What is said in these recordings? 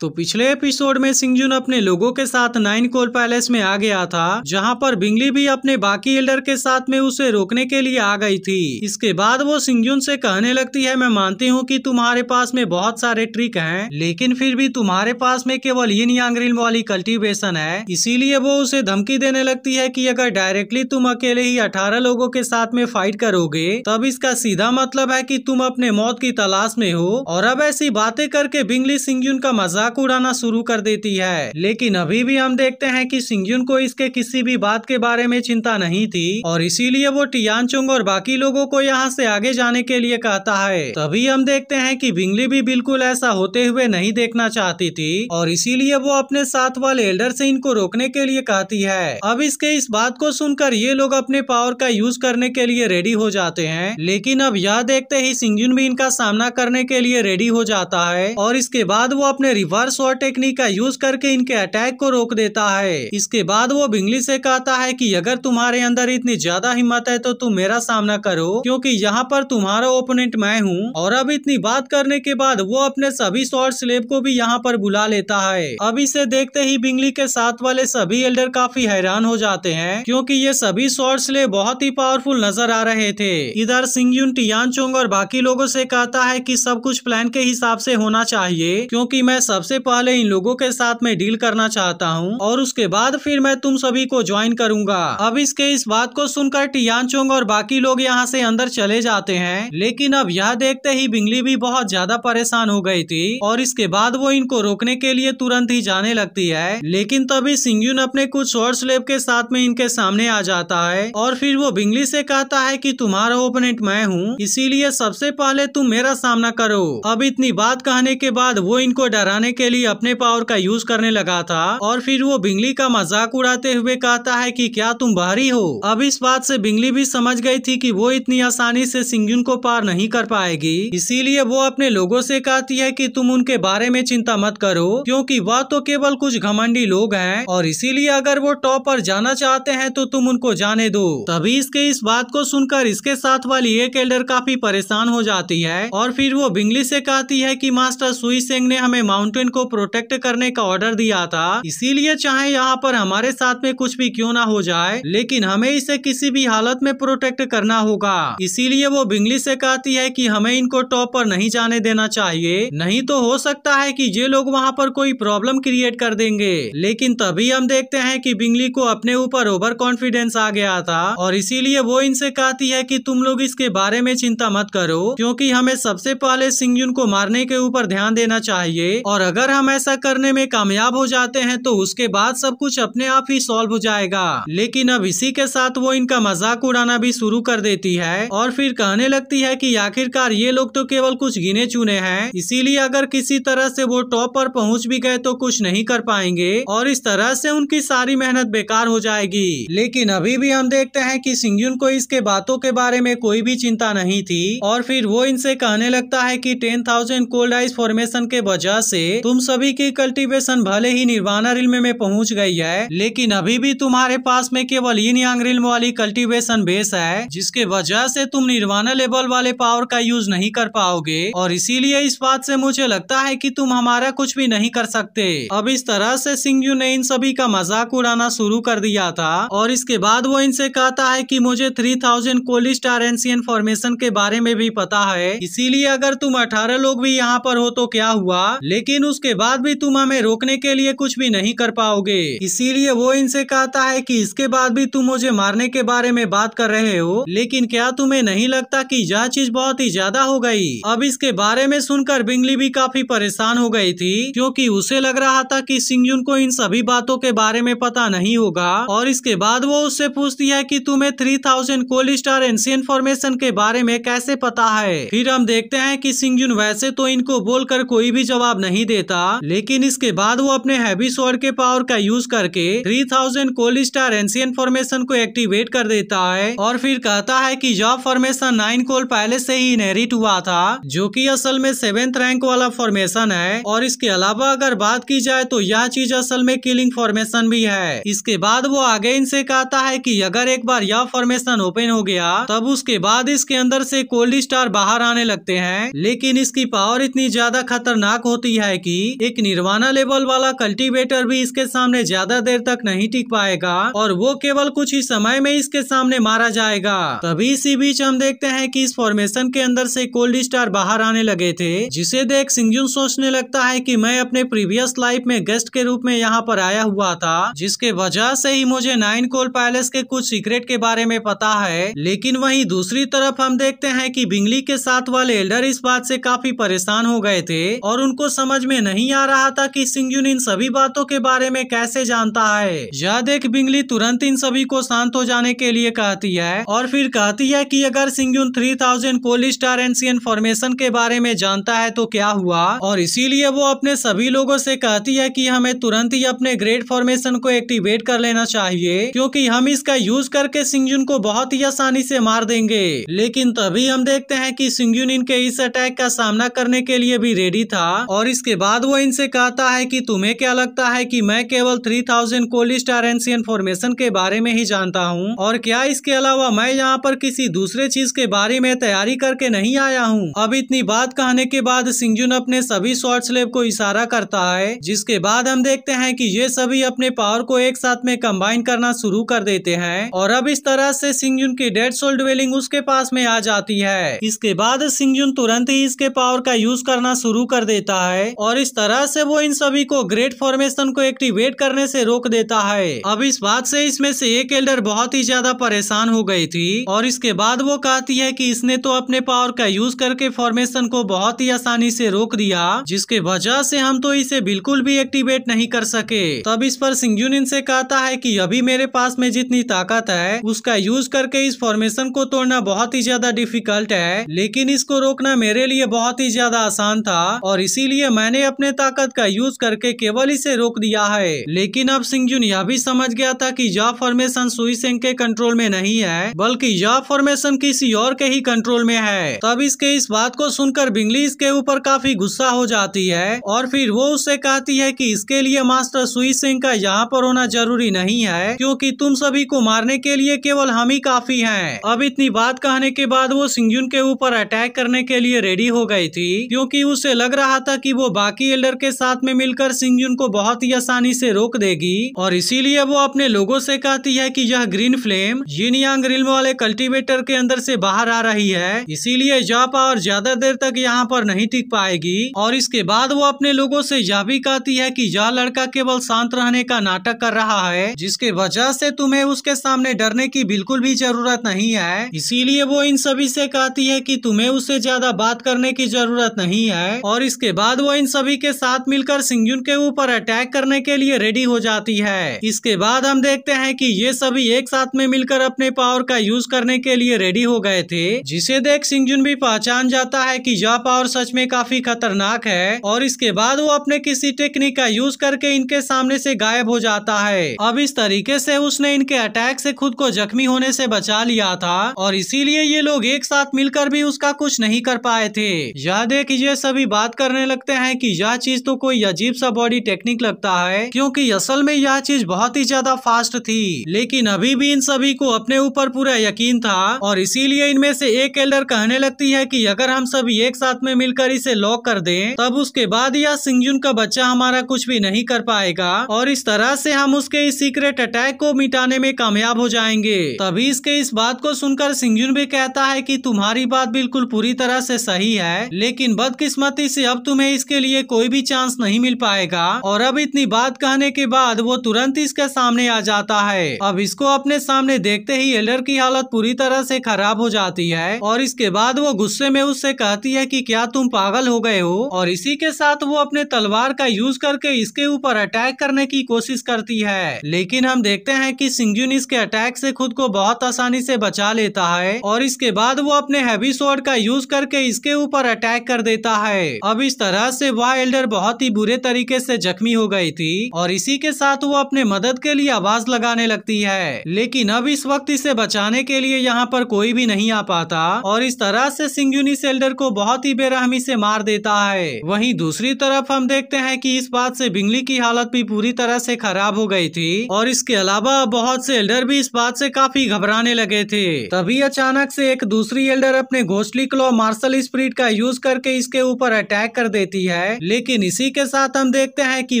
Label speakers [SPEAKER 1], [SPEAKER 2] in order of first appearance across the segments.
[SPEAKER 1] तो पिछले एपिसोड में सिंगजुन अपने लोगों के साथ नाइन कोल पैलेस में आ गया था जहां पर बिंगली भी अपने बाकी एल्डर के साथ में उसे रोकने के लिए आ गई थी इसके बाद वो सिंगजुन से कहने लगती है मैं मानती हूं कि तुम्हारे पास में बहुत सारे ट्रिक हैं लेकिन फिर भी तुम्हारे पास में केवल इन यांग्रिल वाली कल्टिवेशन है इसीलिए वो उसे धमकी देने लगती है की अगर डायरेक्टली तुम अकेले ही अठारह लोगों के साथ में फाइट करोगे तब इसका सीधा मतलब है की तुम अपने मौत की तलाश में हो और अब ऐसी बातें करके बिंगली सिंगजुन का मजाक मजाक उड़ाना शुरू कर देती है लेकिन अभी भी हम देखते हैं कि सिंगयुन को इसके किसी भी बात के बारे में चिंता नहीं थी और इसीलिए वो टियान चुंग और बाकी लोगों को यहाँ से आगे जाने के लिए कहता है तभी हम देखते हैं कि बिंगली भी बिल्कुल ऐसा होते हुए नहीं देखना चाहती थी और इसीलिए वो अपने साथ वाले एल्डर से इनको रोकने के लिए कहती है अब इसके इस बात को सुनकर ये लोग अपने पावर का यूज करने के लिए रेडी हो जाते हैं लेकिन अब यह देखते ही सिंगयुन भी इनका सामना करने के लिए रेडी हो जाता है और इसके बाद वो अपने रिवर्स रिवर्स और टेक्निक का यूज करके इनके अटैक को रोक देता है इसके बाद वो बिंगली से कहता है कि अगर तुम्हारे अंदर इतनी ज्यादा हिम्मत है तो तुम मेरा सामना करो क्योंकि यहाँ पर तुम्हारा ओपोनेंट मैं हूँ और अब इतनी बात करने के बाद वो अपने सभी शॉर्ट स्लेब को भी यहाँ पर बुला लेता है अब इसे देखते ही बिंगली के साथ वाले सभी एल्डर काफी हैरान हो जाते हैं क्योंकि ये सभी शॉर्ट स्लेब बहुत ही पावरफुल नजर आ रहे थे इधर सिंग यून टियान चोंग और बाकी लोगों से कहता है की सब कुछ प्लान के हिसाब से होना चाहिए क्योंकि मैं सबसे सबसे पहले इन लोगों के साथ मैं डील करना चाहता हूँ और उसके बाद फिर मैं तुम सभी को ज्वाइन करूंगा अब इसके इस बात को सुनकर चोंग और बाकी लोग यहाँ से अंदर चले जाते हैं लेकिन अब यह देखते ही बिंगली भी बहुत ज्यादा परेशान हो गई थी और इसके बाद वो इनको रोकने के लिए तुरंत ही जाने लगती है लेकिन तभी सिंगयून अपने कुछ और स्लेब के साथ में इनके सामने आ जाता है और फिर वो बिंगली से कहता है कि तुम्हारा ओपोनेंट मैं हूँ इसीलिए सबसे पहले तुम मेरा सामना करो अब इतनी बात कहने के बाद वो इनको डराने के लिए अपने पावर का यूज करने लगा था और फिर वो बिंगली का मजाक उड़ाते हुए कहता है कि क्या तुम बाहरी हो अब इस बात से बिंगली भी समझ गई थी कि वो इतनी आसानी से सिंगुन को पार नहीं कर पाएगी इसीलिए वो अपने लोगों से कहती है कि तुम उनके बारे में चिंता मत करो क्योंकि वह तो केवल कुछ घमंडी लोग हैं और इसीलिए अगर वो टॉप पर जाना चाहते हैं तो तुम उनको जाने दो तभी इसके इस बात को सुनकर इसके साथ वाली एक एल्डर काफी परेशान हो जाती है और फिर वो बिंगली से कहती है कि मास्टर सुई सेंग ने हमें माउंटेन सिटीजन को प्रोटेक्ट करने का ऑर्डर दिया था इसीलिए चाहे यहाँ पर हमारे साथ में कुछ भी क्यों ना हो जाए लेकिन हमें इसे किसी भी हालत में प्रोटेक्ट करना होगा इसीलिए वो बिंगली से कहती है कि हमें इनको टॉप पर नहीं जाने देना चाहिए नहीं तो हो सकता है कि ये लोग वहाँ पर कोई प्रॉब्लम क्रिएट कर देंगे लेकिन तभी हम देखते हैं कि बिंगली को अपने ऊपर ओवर कॉन्फिडेंस आ गया था और इसीलिए वो इनसे कहती है की तुम लोग इसके बारे में चिंता मत करो क्यूँकी हमें सबसे पहले सिंगयुन को मारने के ऊपर ध्यान देना चाहिए और अगर हम ऐसा करने में कामयाब हो जाते हैं तो उसके बाद सब कुछ अपने आप ही सॉल्व हो जाएगा लेकिन अब इसी के साथ वो इनका मजाक उड़ाना भी शुरू कर देती है और फिर कहने लगती है कि आखिरकार ये लोग तो केवल कुछ गिने चुने हैं इसीलिए अगर किसी तरह से वो टॉप पर पहुंच भी गए तो कुछ नहीं कर पाएंगे और इस तरह से उनकी सारी मेहनत बेकार हो जाएगी लेकिन अभी भी हम देखते हैं कि सिंगयुन को इसके बातों के बारे में कोई भी चिंता नहीं थी और फिर वो इनसे कहने लगता है कि ten thousand cold ice formation के वजह से तुम सभी की कल्टीवेशन भले ही निर्वाणा रिल्म में पहुंच गई है लेकिन अभी भी तुम्हारे पास में केवल इन यांग रिल्म वाली कल्टीवेशन बेस है जिसके वजह से तुम निर्वाणा लेवल वाले पावर का यूज नहीं कर पाओगे और इसीलिए इस बात से मुझे लगता है कि तुम हमारा कुछ भी नहीं कर सकते अब इस तरह से सिंगयू ने इन सभी का मजाक उड़ाना शुरू कर दिया था और इसके बाद वो इनसे कहता है की मुझे thousand cold star ancient formation के बारे में भी पता है इसीलिए अगर तुम अठारह लोग भी यहाँ पर हो तो क्या हुआ लेकिन उसके बाद भी तुम हमें रोकने के लिए कुछ भी नहीं कर पाओगे इसीलिए वो इनसे कहता है कि इसके बाद भी तुम मुझे मारने के बारे में बात कर रहे हो लेकिन क्या तुम्हें नहीं लगता कि यह चीज बहुत ही ज्यादा हो गई अब इसके बारे में सुनकर बिंगली भी काफी परेशान हो गई थी क्योंकि उसे लग रहा था कि सिंगजुन को इन सभी बातों के बारे में पता नहीं होगा और इसके बाद वो उससे पूछती है कि तुम्हें three thousand cold star ancient information के बारे में कैसे पता है फिर हम देखते हैं कि सिंगजुन वैसे तो इनको बोलकर कोई भी जवाब नहीं दे देता लेकिन इसके बाद वो अपने हैवी स्वॉर्ड के पावर का यूज करके 3000 कोल स्टार एंशियन फॉर्मेशन को एक्टिवेट कर देता है और फिर कहता है कि जॉब फॉर्मेशन नाइन कोल पहले से ही इनहेरिट हुआ था जो कि असल में सेवेंथ रैंक वाला फॉर्मेशन है और इसके अलावा अगर बात की जाए तो यह चीज असल में किलिंग फॉर्मेशन भी है इसके बाद वो आगे इनसे कहता है कि अगर एक बार यह फॉर्मेशन ओपन हो गया तब उसके बाद इसके अंदर से कोल्ड स्टार बाहर आने लगते हैं लेकिन इसकी पावर इतनी ज्यादा खतरनाक होती है कि क्योंकि एक निर्वाणा लेवल वाला कल्टीवेटर भी इसके सामने ज्यादा देर तक नहीं टिक पाएगा और वो केवल कुछ ही समय में इसके सामने मारा जाएगा तभी इसी बीच हम देखते हैं कि इस फॉर्मेशन के अंदर से कोल्ड स्टार बाहर आने लगे थे जिसे देख सिंगजुन सोचने लगता है की मैं अपने प्रीवियस लाइफ में गेस्ट के रूप में यहाँ पर आया हुआ था जिसके वजह से ही मुझे नाइन कोल पैलेस के कुछ सीक्रेट के बारे में पता है लेकिन वही दूसरी तरफ हम देखते हैं की बिंगली के साथ वाले एल्डर इस बात से काफी परेशान हो गए थे और उनको समझ में में नहीं आ रहा था कि सिंगयुन इन सभी बातों के बारे में कैसे जानता है यह देख बिंगली तुरंत इन सभी को शांत हो जाने के लिए कहती है और फिर कहती है की अगर सिंगयुन 3000 कोल स्टार एनसीएन फॉर्मेशन के बारे में जानता है तो क्या हुआ और इसीलिए वो अपने सभी लोगों ऐसी कहती है की हमें तुरंत ही अपने ग्रेट फॉर्मेशन को एक्टिवेट कर लेना चाहिए क्योंकि हम इसका यूज करके सिंगजुन को बहुत ही आसानी से मार देंगे लेकिन तभी हम देखते हैं कि सिंगजुन इनके इस अटैक का सामना करने के लिए भी रेडी था और इसके बाद बाद वो इनसे कहता है कि तुम्हें क्या लगता है कि मैं केवल 3000 thousand cold star ancient formation के बारे में ही जानता हूँ और क्या इसके अलावा मैं यहाँ पर किसी दूसरे चीज के बारे में तैयारी करके नहीं आया हूँ अब इतनी बात कहने के बाद सिंगजुन अपने सभी शॉर्ट स्लेब को इशारा करता है जिसके बाद हम देखते हैं की ये सभी अपने पावर को एक साथ में कम्बाइन करना शुरू कर देते हैं और अब इस तरह से सिंगजुन की डेड सोल ड्वेलिंग उसके पास में आ जाती है इसके बाद सिंगजुन तुरंत ही इसके पावर का यूज करना शुरू कर देता है और और इस तरह से वो इन सभी को ग्रेट फॉर्मेशन को एक्टिवेट करने से रोक देता है अब इस बात से इसमें से एक एल्डर बहुत ही ज्यादा परेशान हो गई थी और इसके बाद वो कहती है कि इसने तो अपने पावर का यूज करके फॉर्मेशन को बहुत ही आसानी से रोक दिया जिसके वजह से हम तो इसे बिल्कुल भी एक्टिवेट नहीं कर सके तब इस पर सिंगजुन इनसे कहता है की अभी मेरे पास में जितनी ताकत है उसका यूज करके इस फॉर्मेशन को तोड़ना बहुत ही ज्यादा डिफिकल्ट है लेकिन इसको रोकना मेरे लिए बहुत ही ज्यादा आसान था और इसीलिए मैंने ने अपने ताकत का यूज करके केवल इसे रोक दिया है लेकिन अब सिंह जून यह भी समझ गया था कि यह फॉर्मेशन सुई सिंह के कंट्रोल में नहीं है बल्कि यह फॉर्मेशन किसी और के ही कंट्रोल में है तब इसके इस बात को सुनकर बिंगली इसके ऊपर काफी गुस्सा हो जाती है और फिर वो उससे कहती है की इसके लिए मास्टर सुई सिंह का यहाँ पर होना जरूरी नहीं है क्यूँकी तुम सभी को मारने के लिए केवल हम ही काफी है अब इतनी बात कहने के बाद वो सिंगजुन के ऊपर अटैक करने के लिए रेडी हो गई थी क्योंकि उसे लग रहा था कि वो बाकी एल्डर के साथ में मिलकर सिंगजुन को बहुत ही आसानी से रोक देगी और इसीलिए वो अपने लोगों से कहती है कि यह ग्रीन फ्लेम जिनयांग रिल्म वाले कल्टीवेटर के अंदर से बाहर आ रही है इसीलिए जा और ज्यादा देर तक यहाँ पर नहीं टिक पाएगी और इसके बाद वो अपने लोगों से यह भी कहती है कि यह लड़का केवल शांत रहने का नाटक कर रहा है जिसके वजह से तुम्हें उसके सामने डरने की बिल्कुल भी जरूरत नहीं है इसीलिए वो इन सभी से कहती है कि तुम्हें उससे ज्यादा बात करने की जरूरत नहीं है और इसके बाद वो इन सभी के साथ मिलकर सिंगयुन के ऊपर अटैक करने के लिए रेडी हो जाती है इसके बाद हम देखते हैं कि ये सभी एक साथ में मिलकर अपने पावर का यूज करने के लिए रेडी हो गए थे जिसे देख सिंगजुन भी पहचान जाता है कि यह पावर सच में काफी खतरनाक है और इसके बाद वो अपने किसी टेक्निक का यूज करके इनके सामने से गायब हो जाता है अब इस तरीके से उसने इनके अटैक से खुद को जख्मी होने से बचा लिया था और इसीलिए ये लोग एक साथ मिलकर भी उसका कुछ नहीं कर पाए थे यह देख ये सभी बात करने लगते हैं कि कि यह चीज तो कोई अजीब सा बॉडी टेक्निक लगता है क्योंकि असल में यह चीज बहुत ही ज्यादा फास्ट थी लेकिन अभी भी इन सभी को अपने ऊपर पूरा यकीन था और इसीलिए इनमें से एक एल्डर कहने लगती है कि अगर हम सभी एक साथ में मिलकर इसे लॉक कर दें तब उसके बाद यह सिंगजुन का बच्चा हमारा कुछ भी नहीं कर पाएगा और इस तरह से हम उसके इस सीक्रेट अटैक को मिटाने में कामयाब हो जाएंगे तभी इसके इस बात को सुनकर सिंगजुन भी कहता है की तुम्हारी बात बिल्कुल पूरी तरह से सही है लेकिन बदकिस्मती से अब तुम्हें इसके लिए लिए कोई भी चांस नहीं मिल पाएगा और अब इतनी बात कहने के बाद वो तुरंत इसके सामने आ जाता है अब इसको अपने सामने देखते ही एलर की हालत पूरी तरह से खराब हो जाती है और इसके बाद वो गुस्से में उससे कहती है कि क्या तुम पागल हो गए हो और इसी के साथ वो अपने तलवार का यूज करके इसके ऊपर अटैक करने की कोशिश करती है लेकिन हम देखते हैं कि सिंगजुन इसके अटैक से खुद को बहुत आसानी से बचा लेता है और इसके बाद वो अपने हैवी स्वॉर्ड का यूज करके इसके ऊपर अटैक कर देता है अब इस तरह से वह अबा एल्डर बहुत ही बुरे तरीके से जख्मी हो गई थी और इसी के साथ वो अपने मदद के लिए आवाज लगाने लगती है लेकिन अब इस वक्त इसे बचाने के लिए यहाँ पर कोई भी नहीं आ पाता और इस तरह से सिंगुनिस एल्डर को बहुत ही बेरहमी से मार देता है वही दूसरी तरफ हम देखते हैं की इस बात से बिंगली की हालत भी पूरी तरह से खराब हो गई थी और इसके अलावा बहुत से एल्डर भी इस बात से काफी घबराने लगे थे तभी अचानक से एक दूसरी एल्डर अपने घोस्टली क्लॉ मार्शल स्प्रिट का यूज करके इसके ऊपर अटैक कर देती है लेकिन इसी के साथ हम देखते हैं कि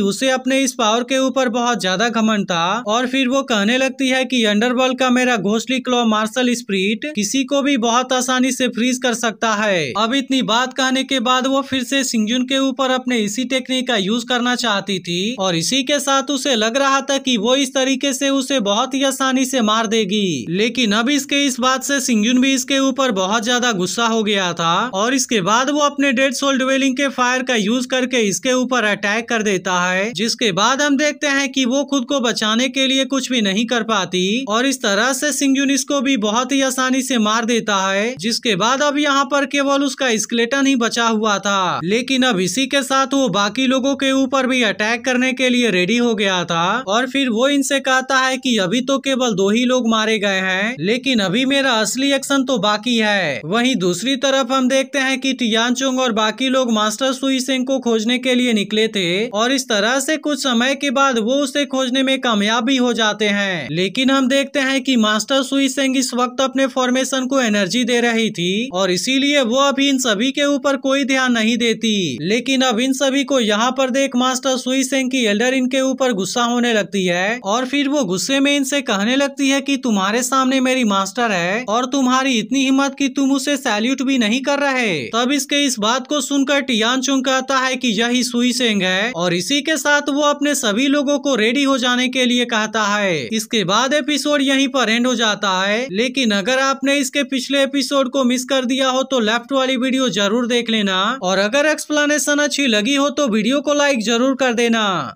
[SPEAKER 1] उसे अपने इस पावर के ऊपर बहुत ज्यादा घमंड था और फिर वो कहने लगती है कि अंडरवर्ल्ड का मेरा घोसली क्लॉ मार्शल स्प्रीट किसी को भी बहुत आसानी से फ्रीज कर सकता है अब इतनी बात कहने के बाद वो फिर से सिंगजुन के ऊपर अपने इसी टेक्निक का यूज करना चाहती थी और इसी के साथ उसे लग रहा था की वो इस तरीके ऐसी उसे बहुत ही आसानी ऐसी मार देगी लेकिन अब इसके इस बात ऐसी सिंगजुन भी इसके ऊपर बहुत ज्यादा गुस्सा हो गया था और इसके बाद वो अपने डेड सोल्ड वेलिंग के फायर का यूज करके इसके ऊपर अटैक कर देता है जिसके बाद हम देखते हैं कि वो खुद को बचाने के लिए कुछ भी नहीं कर पाती और इस तरह से सिंगयून इसको भी बहुत ही आसानी से मार देता है जिसके बाद अब यहाँ पर केवल उसका स्केलेटन ही बचा हुआ था लेकिन अब इसी के साथ वो बाकी लोगों के ऊपर भी अटैक करने के लिए रेडी हो गया था और फिर वो इनसे कहता है की अभी तो केवल दो ही लोग मारे गए हैं लेकिन अभी मेरा असली एक्शन तो बाकी है वही दूसरी तरफ हम देखते हैं की टियान चोंग और बाकी लोग मास्टर सुई सिंह को खोजने के लिए निकले थे और इस तरह से कुछ समय के बाद वो उसे खोजने में कामयाबी हो जाते हैं लेकिन हम देखते हैं कि मास्टर सुई सिंह इस वक्त अपने फॉर्मेशन को एनर्जी दे रही थी और इसीलिए वो अभी इन सभी के ऊपर कोई ध्यान नहीं देती लेकिन अब इन सभी को यहाँ पर देख मास्टर सुई सिंह की एल्डर इनके ऊपर गुस्सा होने लगती है और फिर वो गुस्से में इनसे कहने लगती है की तुम्हारे सामने मेरी मास्टर है और तुम्हारी इतनी हिम्मत की तुम उसे सैल्यूट भी नहीं कर रहे तब इसके इस बात को सुनकर टियान चुंग कहता है कि यही सुई सेंग है और इसी के साथ वो अपने सभी लोगों को रेडी हो जाने के लिए कहता है इसके बाद एपिसोड यहीं पर एंड हो जाता है लेकिन अगर आपने इसके पिछले एपिसोड को मिस कर दिया हो तो लेफ्ट वाली वीडियो जरूर देख लेना और अगर एक्सप्लेनेशन अच्छी लगी हो तो वीडियो को लाइक जरूर कर देना